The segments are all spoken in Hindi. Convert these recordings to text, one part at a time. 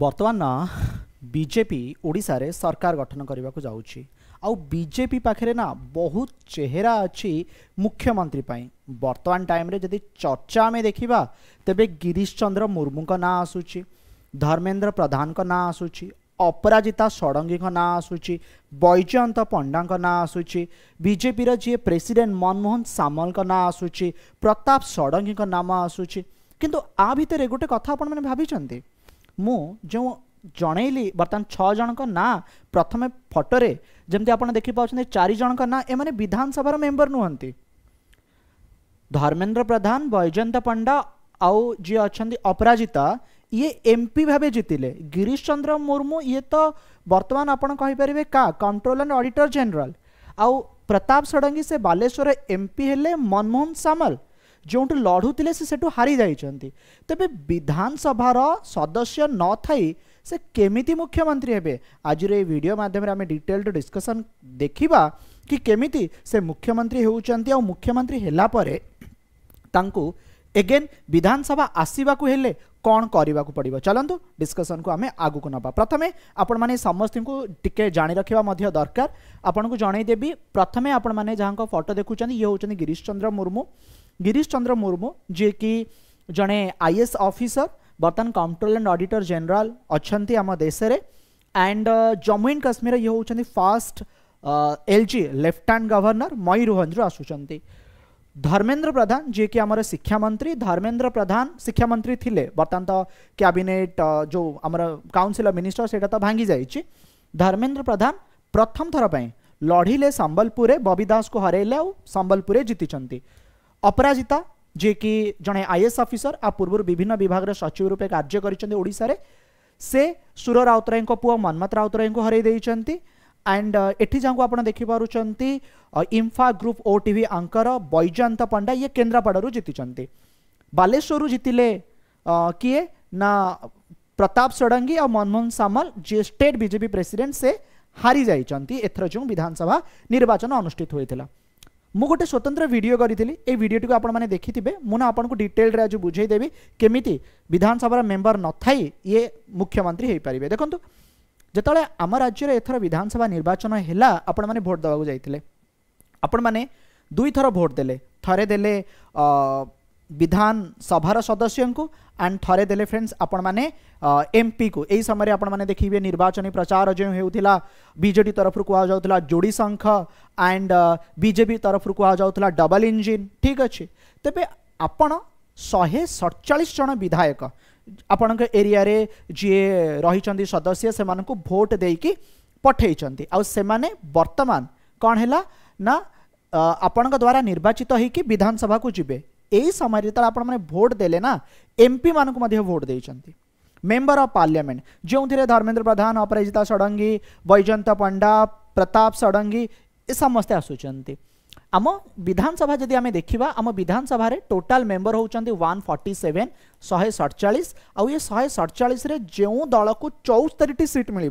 बर्तमान बीजेपी ओडा सरकार गठन करने को जाऊँगी आउ जाऊेपी पाखे ना बहुत चेहरा अच्छी मुख्यमंत्री बर्तमान टाइम जदि चर्चा आम देखा तेज गिरीश चंद्र मुर्मू का ना आसूँ धर्मेन्द्र प्रधान ना आसूँ अपराजिता षडंगी ना आसूँ बैजयंत पंडा ना आसूँ बीजेपी जी प्रेसीडेट मनमोहन सामल का ना आसूँ प्रताप षडंगी नाम आसूँ कितु आ भितर गोटे कथा कथ भाई मु जो जनईली बर्तमान छजन ना प्रथम फटोरे जमी आप देख पाते चारज ना एम विधानसभा मेम्बर नुहत धर्मेन्द्र प्रधान बैजयंत पंडा आउ जी अच्छा अपराजिता ये एमपी भाव जीतिले गिरीश चंद्र मुर्मू ये तो बर्तमान आपर का कंट्रोल एंड अडिटर जेनराल आउ प्रताप षडंगी से बालेश्वर एमपी हेले मनमोहन सामल जो लड़ूते से हारी जा तेज विधानसभा सदस्य न थी से केमी मुख्यमंत्री हे आज भिडियो मध्यम डिटेल्ड डिस्कसन देखा कि केमी से मुख्यमंत्री होती आख्यमंत्री होगेन विधानसभा आसवाक को हेले कौन करवाक पड़ो डिस्कसन को आम आग को ना प्रथम आपण मैंने समस्त को टी जा रखा दरकार आपन को जनईदेवी प्रथम आपण मैंने जहाँ फटो देखुं ये हूँ गिरीश चंद्र मुर्मू ગિરીશ ચંદ્ર મુર્મુ જે કે જણે આઈએએસ ઓફિસર ବର୍ତ୍ତମାନ କମ୍ପ୍ଟ୍ରୋଲ୍ ଆଣ୍ଡ ଅଡିଟର ଜେନେରାଲ ଅଛନ୍ତି ଆମ ଦେଶରେ ଆଣ୍ଡ ଜମ୍ମୁ ଆଣ୍ଡ କାଶ୍ମୀର ଇଏ ହେଉଛନ୍ତି first L G lieutenant governor ମୟୂରଭଞ୍ଜରୁ ଆସୁଛନ୍ତି ଧର୍ମେନ୍ଦ୍ର ପ୍ରଧାନ ଯିଏକି ଆମର ଶିକ୍ଷାମନ୍ତ୍ରୀ ଧର୍ମେନ୍ଦ୍ର ପ୍ରଧାନ ଶିକ୍ଷାମନ୍ତ୍ରୀ ଥିଲେ ବର୍ତ୍ତମାନ ତ କ୍ୟାବିନେଟ୍ ଯେଉଁ ଆମର କାଉନସିଲ୍ ଅଫ୍ ମିନିଷ୍ଟର ସେଇଟା ତ ଭାଙ୍ଗି ଯାଇଛି ଧର୍ମେନ୍ଦ୍ର ପ୍ରଧାନ ପ୍ରଥମ ଥର ପାଇଁ ଲଢ଼ିଲେ ସମ୍ବଲପୁରରେ ବବି ଦାସକୁ ହରାଇଲେ ଆଉ ସମ୍ବଲପୁରରେ ଜିତିଛନ୍ତି अपराजिता कि जड़े आई एस अफिसर आ पूर्व विभिन्न विभाग सचिव रूपे कार्य कर सुर राउतराय पुव मनमत राउतराय को हरई देती एंड एटी जहाँ आप देखिपी इम्फा ग्रुप ओ टी आंकर बैजयंत पंडा ये केन्द्रापड़ जीति बालेश्वर जीतिले किए ना प्रताप षडंगी और Manmohan Samal ji state BJP president से हारी जाइंट एथर जो विधानसभा निर्वाचन अनुषित होता ମୁଁ ଗୋଟେ ସ୍ୱତନ୍ତ୍ର ଭିଡ଼ିଓ କରିଥିଲି ଏଇ ଭିଡ଼ିଓଟିକୁ ଆପଣମାନେ ଦେଖିଥିବେ ମୁଁ ନା ଆପଣଙ୍କୁ ଡିଟେଲରେ ଆଜି ବୁଝେଇଦେବି କେମିତି ବିଧାନସଭାର ମେମ୍ବର ନଥାଇ ଇଏ ମୁଖ୍ୟମନ୍ତ୍ରୀ ହୋଇପାରିବେ ଦେଖନ୍ତୁ ଯେତେବେଳେ ଆମ ରାଜ୍ୟରେ ଏଥର ବିଧାନସଭା ନିର୍ବାଚନ ହେଲା ଆପଣମାନେ ଭୋଟ୍ ଦେବାକୁ ଯାଇଥିଲେ ଆପଣମାନେ ଦୁଇଥର ଭୋଟ୍ ଦେଲେ ଥରେ ଦେଲେ विधान सभार सदस्य को एंड थे दे फ्रेंड्स आपण मैंने एमपी को यही समय मैंने देखिए निर्वाचन प्रचार जो होता बीजेडी तरफ कहुला जोड़ी संख एंड बीजेपी तरफ कहुला डबल इंजिन ठीक अच्छे तेज आपण शहे सड़चाश जन विधायक आपण एरिया जी रही सदस्य से भोट कि पठाई आने वर्तमान कौन है ना आपण द्वारा निर्वाचित होकर विधानसभा को जी यही समय जो भोट दे एमपी मान को भोट दे मेम्बर अफ पार्लियामेंट जो थे धर्मेन्द्र प्रधान अपराजिता षडंगी बैजयंत पंडा प्रताप षडंगी समस्ते आसुच्चे आम विधानसभा जदि आम देखा आम विधानसभा टोटाल मेम्बर हो होती वन फर्टी सेवेन शहे सड़चाई आउ ये शहे सड़चाई जो दल को चौस्तरी सीट मिले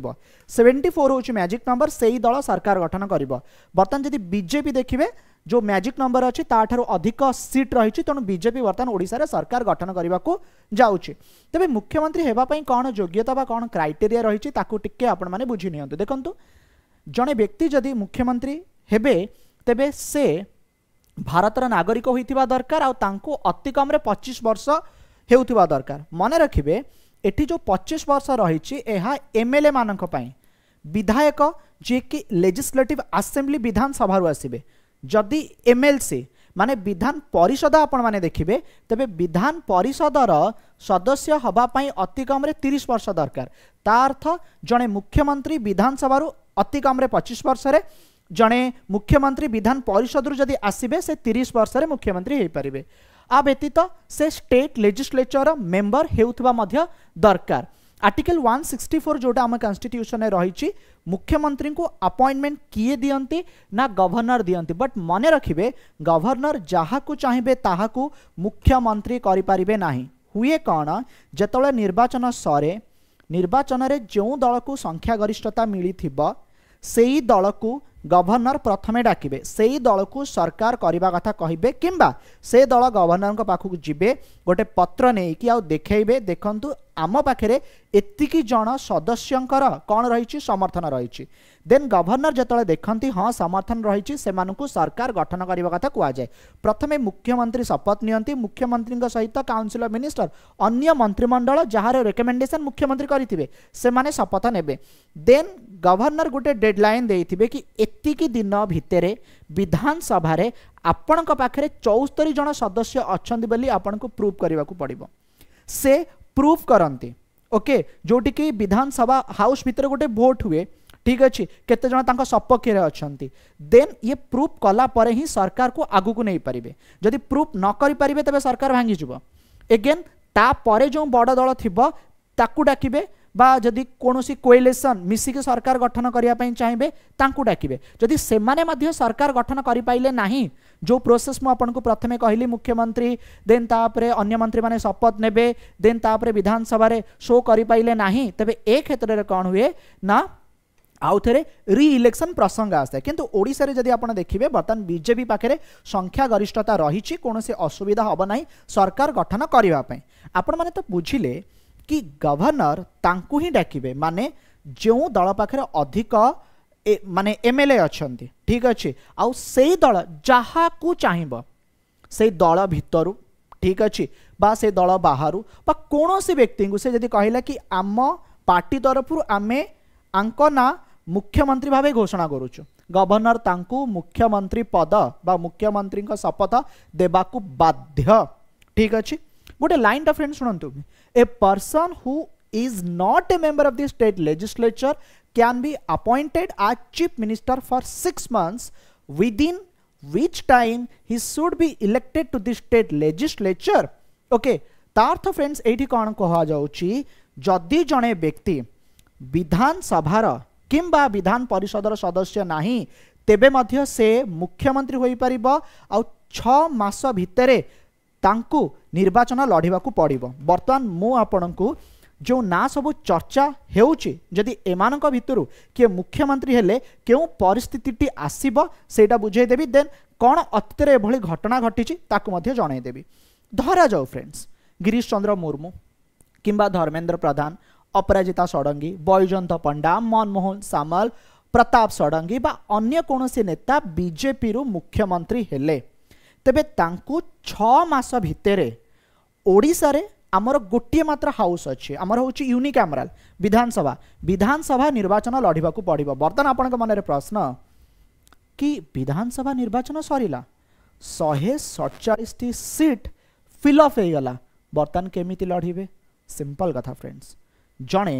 सेवेन्टी फोर हो मैजिक नंबर से ही दल सरकार गठन करतमान जदि बीजेपी देखिए जो मैजिक नंबर अच्छी ताठारू अधिक सीट रही तेणु बीजेपी बर्तमान ओडार सरकार गठन करने को जाऊँगी तेज मुख्यमंत्री होगापी कौन योग्यता कौन क्राइटेरिया रही टे आपण बुझी नि देखु जड़े व्यक्ति जदि मुख्यमंत्री हे तेबे से भारत नागरिक होता दरकार ଆଉ ତାଙ୍କୁ ଅତି वर्ष ପଚିଶ ବର୍ଷ ହେଉଥିବା ଦରକାର ମନେ ରଖିବେ ଏଠି ଯେଉଁ ପଚିଶ ବର୍ଷ ରହିଛି ଏହା ଏମ୍ଏଲ୍ଏମାନଙ୍କ ପାଇଁ ବିଧାୟକ ଯିଏକି ଲେଜିସ୍ଲେଟିଭ୍ ଆସେମ୍ବ୍ଲି ବିଧାନସଭାରୁ ଆସିବେ ଯଦି ଏମ୍ଏଲ୍ସି ମାନେ ବିଧାନ ପରିଷଦ ଆପଣମାନେ ଦେଖିବେ ତେବେ ବିଧାନ ପରିଷଦର ସଦସ୍ୟ ହେବା ପାଇଁ ଅତି କମ୍ରେ ତିରିଶ ବର୍ଷ ଦରକାର ତା ଅର୍ଥ ଜଣେ ମୁଖ୍ୟମନ୍ତ୍ରୀ ବିଧାନସଭାରୁ ଅତି କମ୍ରେ ପଚିଶ ବର୍ଷରେ ଜଣେ ମୁଖ୍ୟମନ୍ତ୍ରୀ ବିଧାନ ପରିଷଦରୁ ଯଦି ଆସିବେ ସେ ତିରିଶ ବର୍ଷରେ ମୁଖ୍ୟମନ୍ତ୍ରୀ ହୋଇପାରିବେ ଆ ବ୍ୟତୀତ ସେ ଷ୍ଟେଟ୍ ଲେଜିସ୍ଲେଚରର ମେମ୍ବର ହେଉଥିବା ମଧ୍ୟ ଦରକାର आर्टिकल 164 जोटा आम कन्स्टिट्यूशन रही मुख्यमंत्री को अपॉइंटमेंट किए दिंती ना गवर्नर दिंती बट मन रखिए गवर्नर जहाँ चाहिए ताकू मुख्यमंत्री करें हुए कौन जो निर्वाचन सरे निर्वाचन जो दल को संख्यागरिष्ठता मिली से दल को गवर्नर प्रथम डाकबे से दल को सरकार करने कथा कहे कि दल गवर्नर पाखक जी गोटे पत्र नहीं कि आखबे देखु ଆମ ପାଖରେ ଏତିକି ଜଣ ସଦସ୍ୟଙ୍କର କ'ଣ ରହିଛି ସମର୍ଥନ ରହିଛି ଦେନ୍ ଗଭର୍ଣ୍ଣର ଯେତେବେଳେ ଦେଖନ୍ତି ହଁ ସମର୍ଥନ ରହିଛି ସେମାନଙ୍କୁ ସରକାର ଗଠନ କରିବା କଥା କୁହାଯାଏ ପ୍ରଥମେ ମୁଖ୍ୟମନ୍ତ୍ରୀ ଶପଥ ନିଅନ୍ତି ମୁଖ୍ୟମନ୍ତ୍ରୀଙ୍କ ସହିତ କାଉନସିଲ୍ ଅଫ୍ ମିନିଷ୍ଟର ଅନ୍ୟ ମନ୍ତ୍ରିମଣ୍ଡଳ ଯାହାର ରେକମେଣ୍ଡେସନ୍ ମୁଖ୍ୟମନ୍ତ୍ରୀ କରିଥିବେ ସେମାନେ ଶପଥ ନେବେ ଦେନ୍ ଗଭର୍ଣ୍ଣର ଗୋଟେ ଡେଡ଼ଲାଇନ୍ ଦେଇଥିବେ କି ଏତିକି ଦିନ ଭିତରେ ବିଧାନସଭାରେ ଆପଣଙ୍କ ପାଖରେ ଚଉସ୍ତରି ଜଣ ସଦସ୍ୟ ଅଛନ୍ତି ବୋଲି ଆପଣଙ୍କୁ ପ୍ରୁଭ୍ କରିବାକୁ ପଡ଼ିବ ସେ प्रूफ करती ओके जोटी की विधानसभा हाउस भितर गोटे भोट हुए ठीक अच्छे केते सपक्ष रे देन ये प्रूफ कला ही सरकार को आग को नहीं पारे जदि प्रूफ न करि परिबे सरकार भांगी जिवो एगेन ता जो बड़ दल थिबो ताकू डाकिबे বা যদি কোণী কোয়েলেসন মিশিকি সরকার গঠন করা চাইবে তাঁকু ডাকবে যদি সেমানে जो प्रोसेस मुझे प्रथम कहली मुख्यमंत्री देन तापर अन्य मंत्री मैंने शपथ ने देन तापर विधानसभा शो करें ना तेज ए क्षेत्र में कौन हुए ना आउ थे रि इलेक्शन प्रसंग आसे किंतु ओडिशा जदि आपण देखिबे बर्तमान बीजेपी पाखे संख्यागरिष्ठता रही कौन कोनोसे असुविधा हम ना सरकार गठन करने पई आपण माने तो बुझिले कि गवर्नर तांकु ही डाकिबे माने जो दल पाखे अधिक ମାନେ ଏମ୍ଏଲ୍ଏ ଅଛନ୍ତି ଠିକ୍ ଅଛି ଆଉ ସେଇ ଦଳ ଯାହାକୁ ଚାହିଁବ ସେଇ ଦଳ ଭିତରୁ ଠିକ୍ ଅଛି ବା ସେ ଦଳ ବାହାରୁ ବା କୌଣସି ବ୍ୟକ୍ତିଙ୍କୁ ସେ ଯଦି କହିଲା କି ଆମ ପାର୍ଟି ତରଫରୁ ଆମେ ଆଙ୍କ ନାଁ ମୁଖ୍ୟମନ୍ତ୍ରୀ ଭାବେ ଘୋଷଣା କରୁଛୁ ଗଭର୍ଣ୍ଣର ତାଙ୍କୁ ମୁଖ୍ୟମନ୍ତ୍ରୀ ପଦ ବା ମୁଖ୍ୟମନ୍ତ୍ରୀଙ୍କ ଶପଥ ଦେବାକୁ ବାଧ୍ୟ ଠିକ୍ ଅଛି ଗୋଟେ ଲାଇନ୍ଟା ଫ୍ରେଣ୍ଡ ଶୁଣନ୍ତୁ a person who is not a member of the state legislature can be appointed as chief minister for 6 months within which time he should be elected to the state legislature okay ତାର୍ଥ ଫ୍ରେଣ୍ଡସ୍ ଏଇଠି କ'ଣ କୁହାଯାଉଛି ଯଦି ଜଣେ ବ୍ୟକ୍ତି ବିଧାନସଭାର କିମ୍ବା ବିଧାନ ପରିଷଦର ସଦସ୍ୟ ନାହିଁ ତେବେ ମଧ୍ୟ ସେ ମୁଖ୍ୟମନ୍ତ୍ରୀ ହୋଇପାରିବ ଆଉ ଛଅ ମାସ ଭିତରେ ତାଙ୍କୁ ନିର୍ବାଚନ ଲଢ଼ିବାକୁ ପଡ଼ିବ ବର୍ତ୍ତମାନ ମୁଁ ଆପଣଙ୍କୁ जो ना सब चर्चा ହେଉଛି ଯଦି ଏମାନଙ୍କ ଭିତରୁ କିଏ ମୁଖ୍ୟମନ୍ତ୍ରୀ ହେଲେ କେଉଁ ପରିସ୍ଥିତିଟି ଆସିବ ସେଇଟା ବୁଝେଇଦେବି ଦେନ୍ କ'ଣ ଅତୀତରେ ଏଭଳି ଘଟଣା ଘଟିଛି ତାକୁ ମଧ୍ୟ ଜଣାଇଦେବି ଧରାଯାଉ ଫ୍ରେଣ୍ଡସ୍ ଗିରିଶ ଚନ୍ଦ୍ର ମୁର୍ମୁ କିମ୍ବା ଧର୍ମେନ୍ଦ୍ର ପ୍ରଧାନ ଅପରାଜିତା ଷଡ଼ଙ୍ଗୀ ବୈଜନ୍ତ ପଣ୍ଡା ମନମୋହନ ସାମଲ ପ୍ରତାପ ଷଡ଼ଙ୍ଗୀ ବା ଅନ୍ୟ କୌଣସି ନେତା ବିଜେପିରୁ ମୁଖ୍ୟମନ୍ତ୍ରୀ ହେଲେ ତେବେ ତାଙ୍କୁ ଛଅ ମାସ ଭିତରେ ଓଡ଼ିଶାରେ आमर गोटे मात्र हाउस अच्छे आमर हूँ यूनिक एमराल विधानसभा विधानसभा निर्वाचन लड़ाक पड़ो बर्तमान आपण मन प्रश्न कि विधानसभा निर्वाचन सरला शहे सड़चाश सीट फिलअप हो गला बर्तन केमी लड़े सिंपल कथा फ्रेंड्स जड़े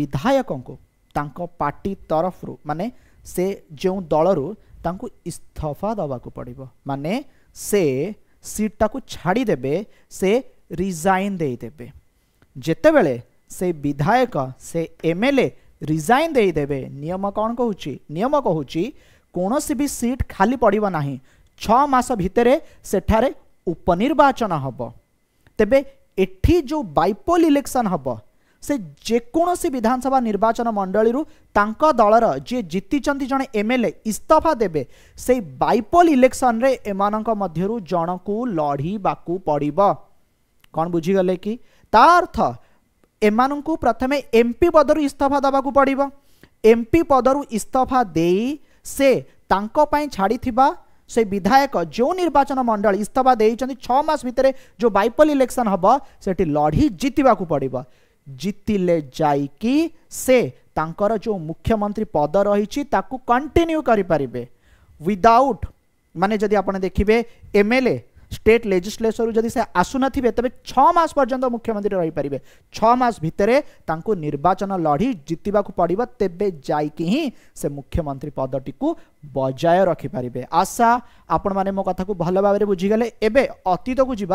विधायक को पार्टी तरफ रु माने से जो दल रू दवा को पड़ो माने से सीट को छाड़ी देबे से ରିଜାଇନ୍ ଦେଇଦେବେ ଯେତେବେଳେ ସେ ବିଧାୟକ ସେ ଏମ୍ ଏଲ୍ ଏ ରିଜାଇନ୍ ଦେଇଦେବେ ନିୟମ କ'ଣ କହୁଛି ନିୟମ କହୁଛି କୌଣସି ବି ସିଟ୍ ଖାଲି ପଡ଼ିବ ନାହିଁ ଛଅ ମାସ ଭିତରେ ସେଠାରେ ଉପନିର୍ବାଚନ ହେବ ତେବେ ଏଠି ଯେଉଁ ବାଇପୋଲ୍ ଇଲେକ୍ସନ୍ ହେବ ସେ ଯେକୌଣସି ବିଧାନସଭା ନିର୍ବାଚନ ମଣ୍ଡଳୀରୁ ତାଙ୍କ ଦଳର ଯିଏ ଜିତିଛନ୍ତି ଜଣେ ଏମ୍ ଏଲ୍ ଏ ଇସ୍ତଫା ଦେବେ ସେଇ ବାଇପୋଲ୍ ଇଲେକ୍ସନ୍ରେ ଏମାନଙ୍କ ମଧ୍ୟରୁ ଜଣକୁ ଲଢ଼ିବାକୁ ପଡ଼ିବ कौन बुझीगले कि अर्थ एम को प्रथम एम पी पदर इस्तफा देवाक पड़ एम पी पदर इस्तफा दे से छाड़ी से विधायक जो निर्वाचन मंडल इस्तफा दे छस भितर जो बैपल इलेक्शन हम से लड़ी जितवाक पड़े जीतिले जाकर जो मुख्यमंत्री पद रही कंटिन्यू करें विदाउट माने जदि आप देखिए M L A state legislature जदि से आसुना थे तेज छस पर्यटन मुख्यमंत्री रही पारे छस भितर निर्वाचन लड़ी जितना पड़ा तेज जाकि से मुख्यमंत्री पदटी को बजाय रखिपर आशा आपण मैंने मो कथ भल भाव में बुझीगले एवं अतीत को जी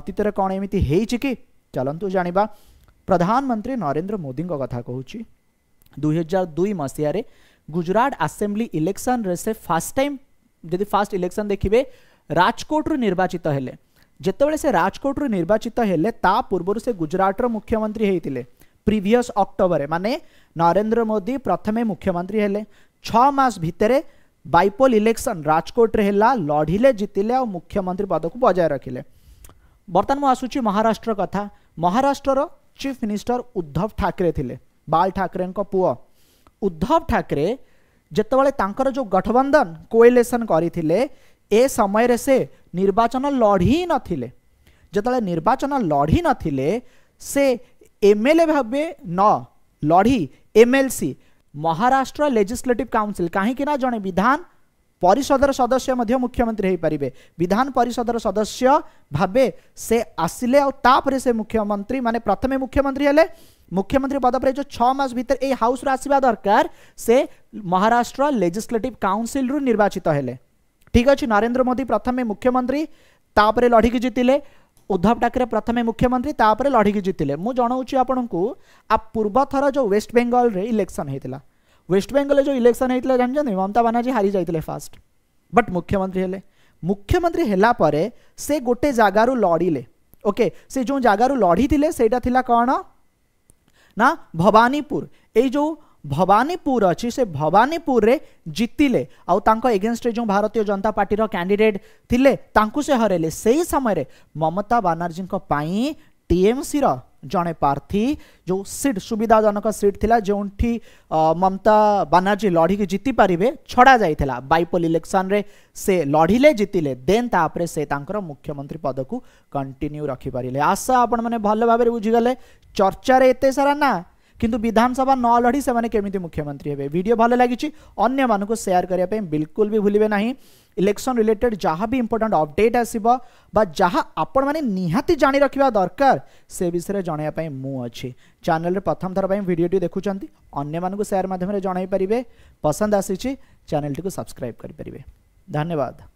अतीतर कौन एमती कि चलतु जाना प्रधानमंत्री नरेन्द्र मोदी कथा कह दुई हजार दुई मसीह गुजरात आसेम्बली इलेक्शन से फास्ट टाइम जी फास्ट इलेक्शन देखिए राजकोट राजकोट्रु निर्वाचित हेले जितेबले से राजकोट राजकोट्रु निर्वाचित हेले ता पूर्वर से गुजरात मुख्यमंत्री होते प्रिभस अक्टोबर माने नरेन्द्र मोदी प्रथम मुख्यमंत्री हेले छस भितर बैपोल इलेक्शन राजकोट्रे लड़िले जीतिले आ मुख्यमंत्री पद को बजाय रखिले बर्तमान मुझुच्छे महाराष्ट्र कथा महाराष्ट्र चीफ मिनिस्टर उद्धव ठाकरे थे बाल ठाकरे पुओ उद्धव ठाकरे जितेबले जो गठबंधन कोएलेसन करते ए समय रे से निर्वाचन लड़ी नथिले जेतले निर्वाचन लड़ी नथिले से एम एल ए भाव न लड़ी M L C Maharashtra legislative council कहीं ना जने विधान परिषदर सदस्य मध्य मुख्यमंत्री हो पारे विधान परिषदर सदस्य भाव से आसिले और तापरे से मुख्यमंत्री माने प्रथमे मुख्यमंत्री हेले मुख्यमंत्री पद पर जो छ मास भीतर ए हाउस रासीबा दरकार से महाराष्ट्र लेजिस्लेटिव काउंसिल रु निर्वाचित हेले ठीक अच्छे नरेन्द्र मोदी प्रथम मुख्यमंत्री तापर लड़िक जीति उद्धव ठाकरे प्रथम मुख्यमंत्री तापर लड़िक जीति मुझे आपन को आ पूर्वथर जो वेस्ट बेंगल रे इलेक्शन होता वेस्ट बेंगल जो इलेक्शन होता है जानते ममता बानाजी हारी जाते फास्ट बट मुख्यमंत्री हेले मुख्यमंत्री हेलापर से गोटे जगार लड़िले ओके से जो जगार लड़ी थे कौन ना भवानीपुर यो भवानीपुर अच्छी से भवानीपुर रे जीतिले आगेन्स्ट जो भारतीय जनता पार्टी कैंडिडेट थिले से हरेले से ही समय ममता बानाजी टीएमसी रणे प्रार्थी जो सीट सुविधाजनक सीट थी जो ममता बानाजी लड़िकी जीति पारे छड़ा जाता बैपोल इलेक्शन से लड़िले जीतिले देपर से मुख्यमंत्री पद को कंटिन्यू रखिपारे आशा आपल भाव बुझीगले चर्चा एत सारा ना किंतु विधानसभा न लड़ी से मुख्यमंत्री हे भिड भल लगी सेयार करने बिल्कुल भी भूलिए ना इलेक्शन रिलेटेड जहाँ भी इंपोर्टाट अबडेट आसान मैंने जा रखा दरकार से विषय में जनवाई मुझे चेल प्रथम थर पर भिडटी देखुं अन्न मानक सेयार मध्यम जनईपरि पसंद आसी चेल्टी को सब्सक्राइब करें धन्यवाद